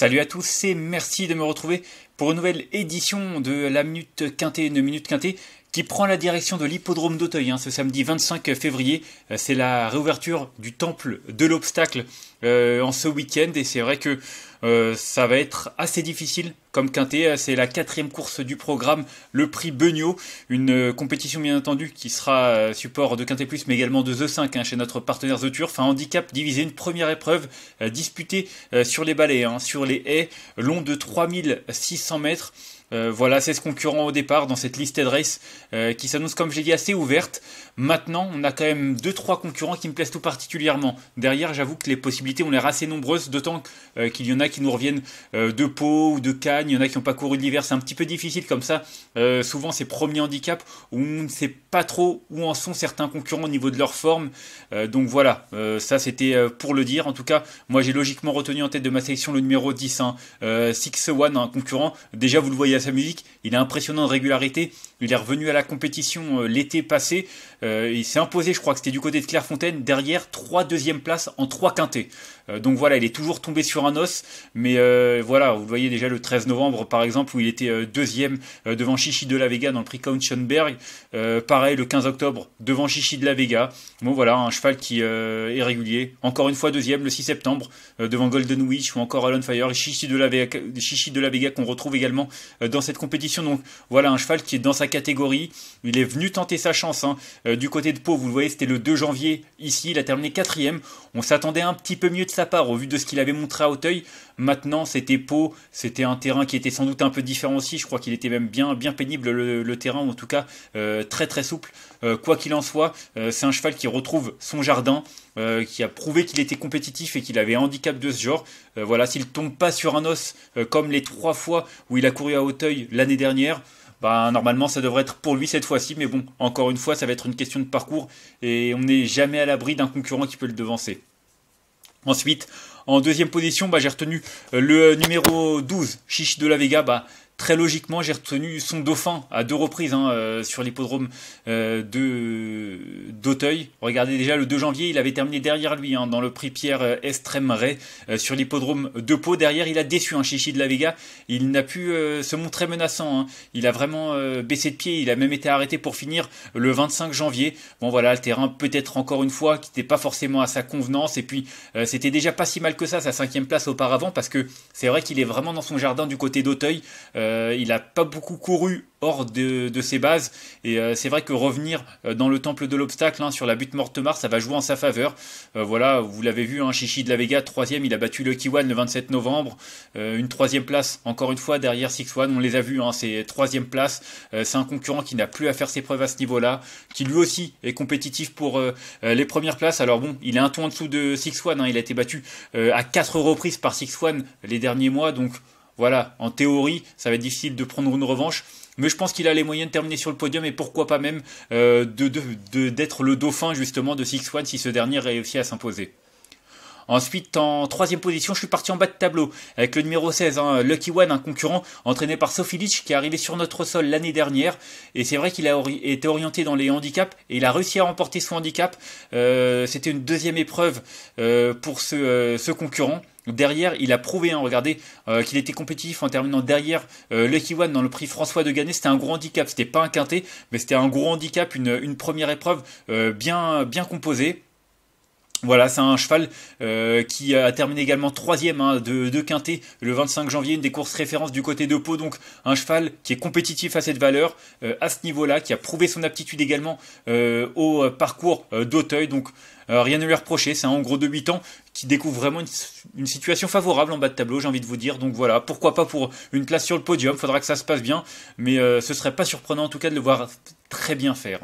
Salut à tous et merci de me retrouver pour une nouvelle édition de la Minute Quintée, de Minute Quintée, qui prend la direction de l'hippodrome d'Auteuil hein, ce samedi 25 février. Euh, c'est la réouverture du temple de l'obstacle euh, en ce week-end et c'est vrai que euh, ça va être assez difficile comme quintet. C'est la quatrième course du programme, le prix Beugnot, une compétition bien entendu qui sera support de Quintet Plus mais également de The hein, 5 chez notre partenaire The Turf. Un handicap divisé, une première épreuve disputée sur les balais, hein, sur les haies, long de 3600 mètres. Euh, voilà, 16 concurrents au départ dans cette liste race euh, qui s'annonce, comme j'ai dit, assez ouverte. Maintenant, on a quand même 2-3 concurrents qui me plaisent tout particulièrement. Derrière, j'avoue que les possibilités ont l'air assez nombreuses, d'autant euh, qu'il y en a qui nous reviennent de peau ou de Cannes, il y en a qui n'ont pas couru l'hiver. C'est un petit peu difficile comme ça, souvent ces premiers handicaps où on ne sait pas trop où en sont certains concurrents au niveau de leur forme. donc voilà, ça c'était pour le dire. En tout cas, moi j'ai logiquement retenu en tête de ma sélection le numéro 10, hein, Six un concurrent. Déjà, vous le voyez sa musique. Il est impressionnant de régularité. Il est revenu à la compétition euh, l'été passé. Euh, il s'est imposé, je crois que c'était du côté de Clairefontaine, derrière trois deuxièmes places en trois quintés. Euh, donc voilà, il est toujours tombé sur un os. Mais voilà, vous voyez déjà le 13 novembre, par exemple, où il était deuxième devant Chichi de la Vega dans le prix Count pareil, le 15 octobre, devant Chichi de la Vega. Bon voilà, un cheval qui est régulier. Encore une fois, deuxième le 6 septembre, devant Golden Witch ou encore Alan Fire. Chichi de la Vega, Chichi de la Vega qu'on retrouve également dans cette compétition. Donc voilà un cheval qui est dans sa catégorie. Il est venu tenter sa chance hein. euh, du côté de Pau. Vous le voyez, c'était le 2 janvier ici. Il a terminé quatrième. On s'attendait un petit peu mieux de sa part au vu de ce qu'il avait montré à Auteuil. Maintenant, c'était Pau. C'était un terrain qui était sans doute un peu différent aussi. Je crois qu'il était même bien, bien pénible le, terrain, en tout cas euh, très très souple. Euh, quoi qu'il en soit, euh, c'est un cheval qui retrouve son jardin, euh, qui a prouvé qu'il était compétitif et qu'il avait un handicap de ce genre. voilà, s'il tombe pas sur un os comme les trois fois où il a couru à Hauteuil l'année dernière, bah, normalement ça devrait être pour lui cette fois-ci, mais bon, encore une fois, ça va être une question de parcours et on n'est jamais à l'abri d'un concurrent qui peut le devancer. Ensuite, en deuxième position, bah, j'ai retenu le numéro 12, Chichi de la Vega. Bah, très logiquement, j'ai retenu son dauphin à deux reprises hein, euh, sur l'hippodrome euh, de d'Auteuil. Regardez déjà, le 2 janvier, il avait terminé derrière lui hein, dans le prix Pierre euh, Estremeray sur l'hippodrome de Pau. Derrière, il a déçu un hein, Chichi de la Vega. Il n'a pu se montrer menaçant. Il a vraiment baissé de pied. Il a même été arrêté pour finir le 25 janvier. Bon voilà, le terrain peut-être encore une fois qui n'était pas forcément à sa convenance. Et puis, c'était déjà pas si mal que ça, sa cinquième place auparavant, parce que c'est vrai qu'il est vraiment dans son jardin du côté d'Auteuil. Euh, il n'a pas beaucoup couru hors de, ses bases. Et euh, c'est vrai que revenir euh, dans le temple de l'obstacle hein, sur la butte Mortemar, ça va jouer en sa faveur. voilà, vous l'avez vu, Chichi hein, de la Vega, troisième, il a battu Lucky One le 27 novembre. une troisième place, encore une fois, derrière Six One. On les a vus, hein, c'est troisième place. c'est un concurrent qui n'a plus à faire ses preuves à ce niveau-là, qui lui aussi est compétitif pour les premières places. Alors bon, il est un tout en dessous de Six One. Hein. il a été battu à quatre reprises par Six One les derniers mois. Donc, voilà, en théorie, ça va être difficile de prendre une revanche, mais je pense qu'il a les moyens de terminer sur le podium et pourquoi pas même d'être euh, de, de, le dauphin justement de Six One si ce dernier réussit à s'imposer. Ensuite, en troisième position, je suis parti en bas de tableau avec le numéro 16, hein, Lucky One, un concurrent entraîné par Sophie qui est arrivé sur notre sol l'année dernière. Et c'est vrai qu'il a été orienté dans les handicaps et il a réussi à remporter son handicap. Euh, c'était une deuxième épreuve euh, pour ce concurrent. Derrière, il a prouvé, hein, regardez, euh, qu'il était compétitif en terminant derrière euh, Lucky One dans le prix François de Gannet. C'était un gros handicap, c'était pas un quintet, mais c'était un gros handicap, une, première épreuve euh, bien, bien composée. Voilà, c'est un cheval euh, qui a terminé également troisième hein, de, de Quintet le 25 janvier, une des courses références du côté de Pau. Donc un cheval qui est compétitif à cette valeur, euh, à ce niveau-là, qui a prouvé son aptitude également euh, au parcours d'Auteuil. Donc rien ne lui reprocher, c'est un en gros de 8 ans qui découvre vraiment une, situation favorable en bas de tableau, j'ai envie de vous dire. Donc voilà, pourquoi pas pour une place sur le podium, faudra que ça se passe bien, mais ce serait pas surprenant en tout cas de le voir très bien faire.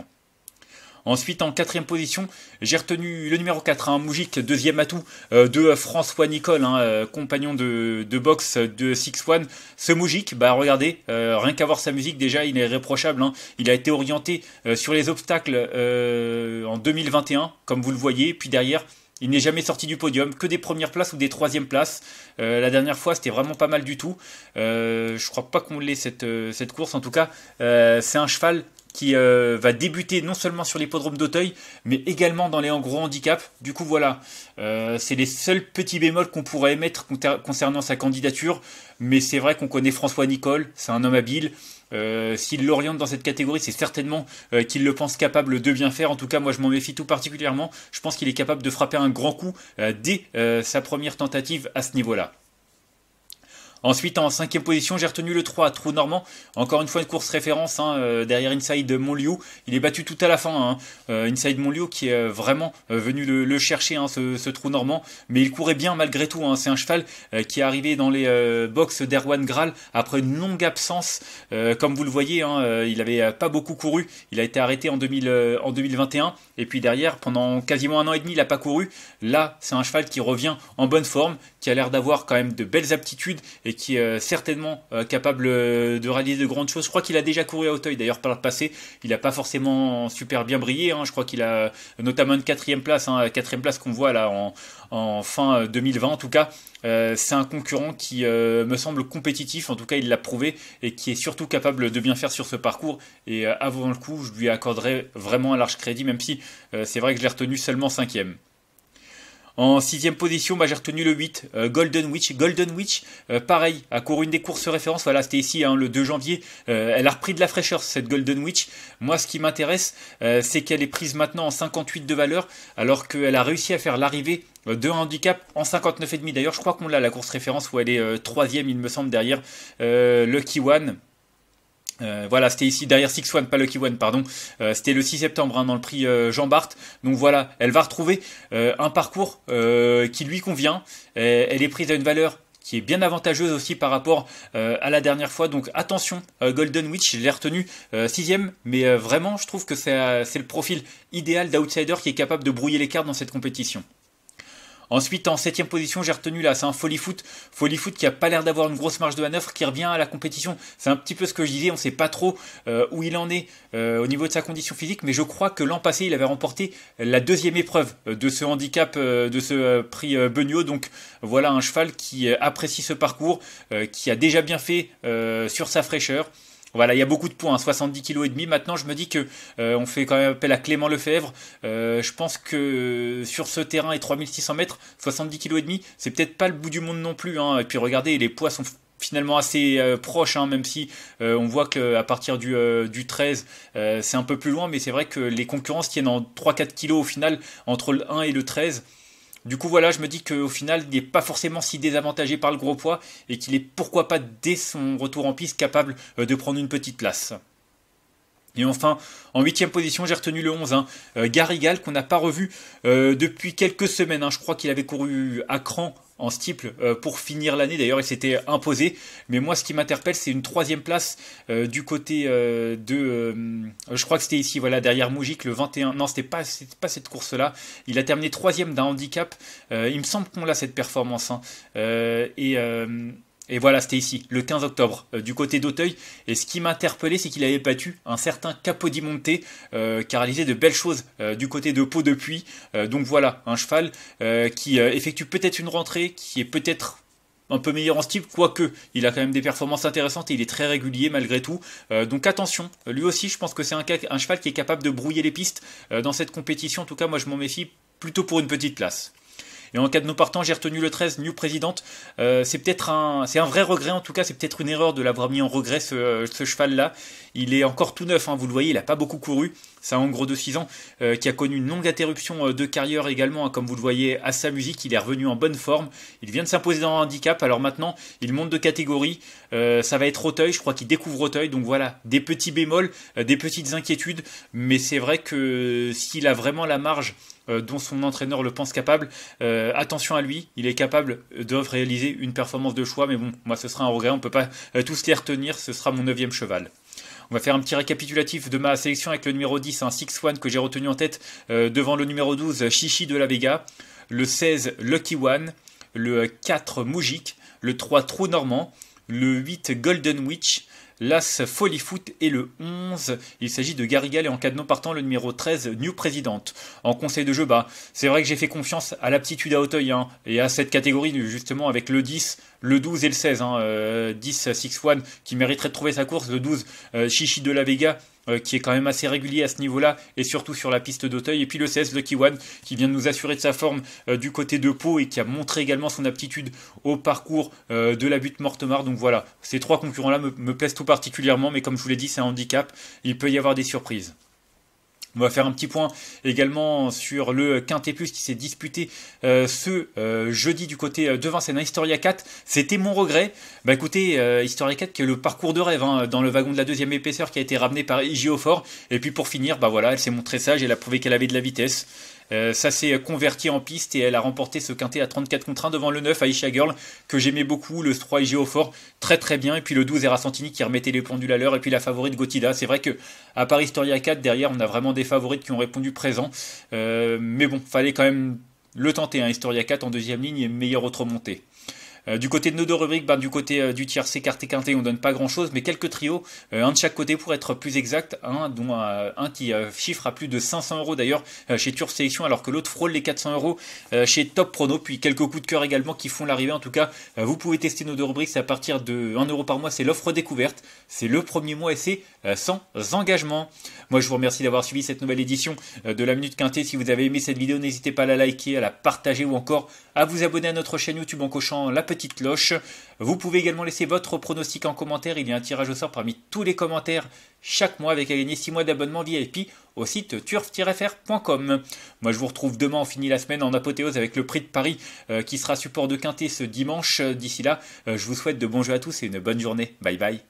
Ensuite, en quatrième position, j'ai retenu le numéro 4, un hein, Moujik, deuxième atout euh, de François Nicole, hein, euh, compagnon de, boxe de Six One. Ce Moujik, bah regardez, euh, rien qu'à voir sa musique, déjà, il est réprochable. Hein. Il a été orienté sur les obstacles en 2021, comme vous le voyez. Puis derrière, il n'est jamais sorti du podium, que des premières places ou des troisièmes places. la dernière fois, c'était vraiment pas mal du tout. Je je crois pas qu'on l'ait cette, course. En tout cas, c'est un cheval qui euh, va débuter non seulement sur l'hippodrome d'Auteuil, mais également dans les gros handicaps. Du coup, voilà, euh, c'est les seuls petits bémols qu'on pourrait émettre concernant sa candidature. Mais c'est vrai qu'on connaît François Nicole, c'est un homme habile. Euh, s'il l'oriente dans cette catégorie, c'est certainement qu'il le pense capable de bien faire. En tout cas, moi, je m'en méfie tout particulièrement. Je pense qu'il est capable de frapper un grand coup dès sa première tentative à ce niveau-là. Ensuite, en cinquième position, j'ai retenu le 3, Trou Normand. Encore une fois, une course référence hein, euh, derrière Inside Montliou. Il est battu tout à la fin. Hein. Euh, Inside Montliou qui est euh, vraiment venu le, chercher, hein, ce, Trou Normand. Mais il courait bien malgré tout. C'est un cheval qui est arrivé dans les box d'Erwan Graal après une longue absence. comme vous le voyez, il n'avait pas beaucoup couru. Il a été arrêté en, en 2021. Et puis derrière, pendant quasiment un an et demi, il n'a pas couru. Là, c'est un cheval qui revient en bonne forme, qui a l'air d'avoir quand même de belles aptitudes et qui est euh, certainement euh, capable euh, de réaliser de grandes choses. Je crois qu'il a déjà couru à Auteuil d'ailleurs par le passé. Il n'a pas forcément super bien brillé. Hein. Je crois qu'il a notamment une quatrième place, hein, quatrième place qu'on voit là en, fin 2020 en tout cas. c'est un concurrent qui me semble compétitif, en tout cas il l'a prouvé, et qui est surtout capable de bien faire sur ce parcours. Et avant le coup, je lui accorderai vraiment un large crédit, même si c'est vrai que je l'ai retenu seulement cinquième. En sixième position, bah, j'ai retenu le 8, euh, Golden Witch. Golden Witch, euh, pareil, a couru une des courses références. Voilà, c'était ici, hein, le 2 janvier. Euh, elle a repris de la fraîcheur, cette Golden Witch. Moi, ce qui m'intéresse, c'est qu'elle est prise maintenant en 58 de valeur, alors qu'elle a réussi à faire l'arrivée de handicap en 59,5. D'ailleurs, je crois qu'on l'a, la course référence où elle est troisième, il me semble, derrière Lucky One euh, voilà, c'était ici derrière Six One, pas Lucky One, pardon. Euh, c'était le 6 septembre hein, dans le prix euh, Jean Bart. Donc voilà, elle va retrouver un parcours qui lui convient. elle est prise à une valeur qui est bien avantageuse aussi par rapport à la dernière fois. Donc attention, Golden Witch, je l'ai retenu euh, sixième, mais vraiment je trouve que c'est le profil idéal d'outsider qui est capable de brouiller les cartes dans cette compétition. Ensuite, en septième position, j'ai retenu là, c'est un Folly Foot. Folly Foot qui a pas l'air d'avoir une grosse marge de manœuvre, qui revient à la compétition. C'est un petit peu ce que je disais, on ne sait pas trop euh, où il en est euh, au niveau de sa condition physique, mais je crois que l'an passé, il avait remporté la deuxième épreuve euh, de ce handicap, de ce prix Beugnot. Donc voilà un cheval qui apprécie ce parcours, qui a déjà bien fait sur sa fraîcheur. Voilà, il y a beaucoup de points, 70 hein. kg et demi. Maintenant, je me dis que euh, on fait quand même appel à Clément Lefebvre. Euh, je pense que euh, sur ce terrain et 3600 mètres, 70 kg et demi, c'est peut-être pas le bout du monde non plus. Hein. Et puis regardez, les poids sont finalement assez proches, hein, même si on voit qu'à partir du, 13, c'est un peu plus loin, mais c'est vrai que les concurrences tiennent en 3-4 kg au final entre le 1 et le 13. Du coup, voilà, je me dis qu'au final, il n'est pas forcément si désavantagé par le gros poids et qu'il est pourquoi pas dès son retour en piste capable euh, de prendre une petite place. Et enfin, en 8 huitième position, j'ai retenu le 11, Garigal, hein, euh, Garrigal, qu'on n'a pas revu euh, depuis quelques semaines. Hein. Je crois qu'il avait couru à cran en Stiple euh, pour finir l'année. D'ailleurs, il s'était imposé. Mais moi, ce qui m'interpelle, c'est une troisième place du côté de... je crois que c'était ici, voilà, derrière Moujik, le 21. Non, c'était pas, pas cette course-là. Il a terminé troisième d'un handicap. il me semble qu'on l'a, cette performance. Hein. et et voilà, c'était ici, le 15 octobre, euh, du côté d'Auteuil. Et ce qui m'a interpellé, c'est qu'il avait battu un certain Capodimonte, euh, qui a réalisé de belles choses euh, du côté de Pau depuis. donc voilà, un cheval qui effectue peut-être une rentrée, qui est peut-être un peu meilleur en style quoique il a quand même des performances intéressantes et il est très régulier malgré tout. donc attention, lui aussi je pense que c'est un, cheval qui est capable de brouiller les pistes dans cette compétition. En tout cas, moi je m'en méfie plutôt pour une petite place. Et en cas de nos partants, j'ai retenu le 13, New Présidente. Euh, c'est peut-être un, c'est un vrai regret en tout cas, c'est peut-être une erreur de l'avoir mis en regret ce, cheval-là. Il est encore tout neuf, hein, vous le voyez, il n'a pas beaucoup couru. C'est un gros de 6 ans euh, qui a connu une longue interruption euh, de carrière également, hein, comme vous le voyez à sa musique. Il est revenu en bonne forme. Il vient de s'imposer dans un handicap. Alors maintenant, il monte de catégorie. ça va être Auteuil, je crois qu'il découvre Auteuil. Donc voilà, des petits bémols, des petites inquiétudes. Mais c'est vrai que s'il a vraiment la marge euh, dont son entraîneur le pense capable. Euh, attention à lui, il est capable de réaliser une performance de choix, mais bon, moi ce sera un regret, on ne peut pas euh, tous les retenir, ce sera mon neuvième cheval. On va faire un petit récapitulatif de ma sélection avec le numéro 10, un 6-1 que j'ai retenu en tête devant le numéro 12, Chichi de la Vega, le 16, Lucky One, le 4, Moujik, le 3, Trou Normand, le 8, Golden Witch, L'As Folly Foot et le 11. Il s'agit de Garrigal et en cadenas partant le numéro 13, New President. En conseil de jeu, bas. c'est vrai que j'ai fait confiance à l'aptitude à Auteuil hein, et à cette catégorie justement avec le 10, le 12 et le 16. 10, 6-1 qui mériterait de trouver sa course. Le 12, euh, Chichi de la Vega euh, qui est quand même assez régulier à ce niveau-là et surtout sur la piste d'Auteuil. Et puis le CS Lucky One qui vient de nous assurer de sa forme euh, du côté de Pau et qui a montré également son aptitude au parcours euh, de la butte Mortemar. Donc voilà, ces trois concurrents-là me, me plaisent tout particulièrement, mais comme je vous l'ai dit, c'est un handicap. Il peut y avoir des surprises. On va faire un petit point également sur le Quintet Plus qui s'est disputé euh, ce euh, jeudi du côté euh, de Vincennes. Historia 4, c'était mon regret. Bah écoutez, Historia 4 qui est le parcours de rêve hein, dans le wagon de la deuxième épaisseur qui a été ramené par IGO Et puis pour finir, bah voilà, elle s'est montrée sage, elle a prouvé qu'elle avait de la vitesse. Euh, ça s'est converti en piste et elle a remporté ce quintet à 34 contre 1 devant le 9 Aisha Girl que j'aimais beaucoup, le 3 IGO Fort très très bien et puis le 12 Era qui remettait les pendules à l'heure et puis la favorite Gotida. C'est vrai que à Paris Historia 4 derrière on a vraiment des favorites qui ont répondu présent euh, mais bon fallait quand même le tenter. Hein, Historia 4 en deuxième ligne et meilleur autre montée. Euh, du côté de nos deux rubriques, ben, du côté euh, du tiercé, quarté, quinté, on donne pas grand chose, mais quelques trios, euh, un de chaque côté pour être plus exact, un dont un qui chiffre à plus de 500 euros d'ailleurs chez Turf Sélection, alors que l'autre frôle les 400 euros chez Top Prono, puis quelques coups de cœur également qui font l'arrivée. En tout cas, vous pouvez tester nos deux rubriques, c'est à partir de 1 euro par mois, c'est l'offre découverte, c'est le premier mois et c'est sans engagement. Moi, je vous remercie d'avoir suivi cette nouvelle édition de la Minute quinté. Si vous avez aimé cette vidéo, n'hésitez pas à la liker, à la partager ou encore à vous abonner à notre chaîne YouTube en cochant la petite petite loche. Vous pouvez également laisser votre pronostic en commentaire. Il y a un tirage au sort parmi tous les commentaires chaque mois avec à gagner 6 mois d'abonnement VIP au site turf-fr.com. Moi je vous retrouve demain, on finit la semaine en apothéose avec le prix de Paris euh, qui sera support de Quintet ce dimanche. D'ici là, euh, je vous souhaite de bons jeux à tous et une bonne journée. Bye bye.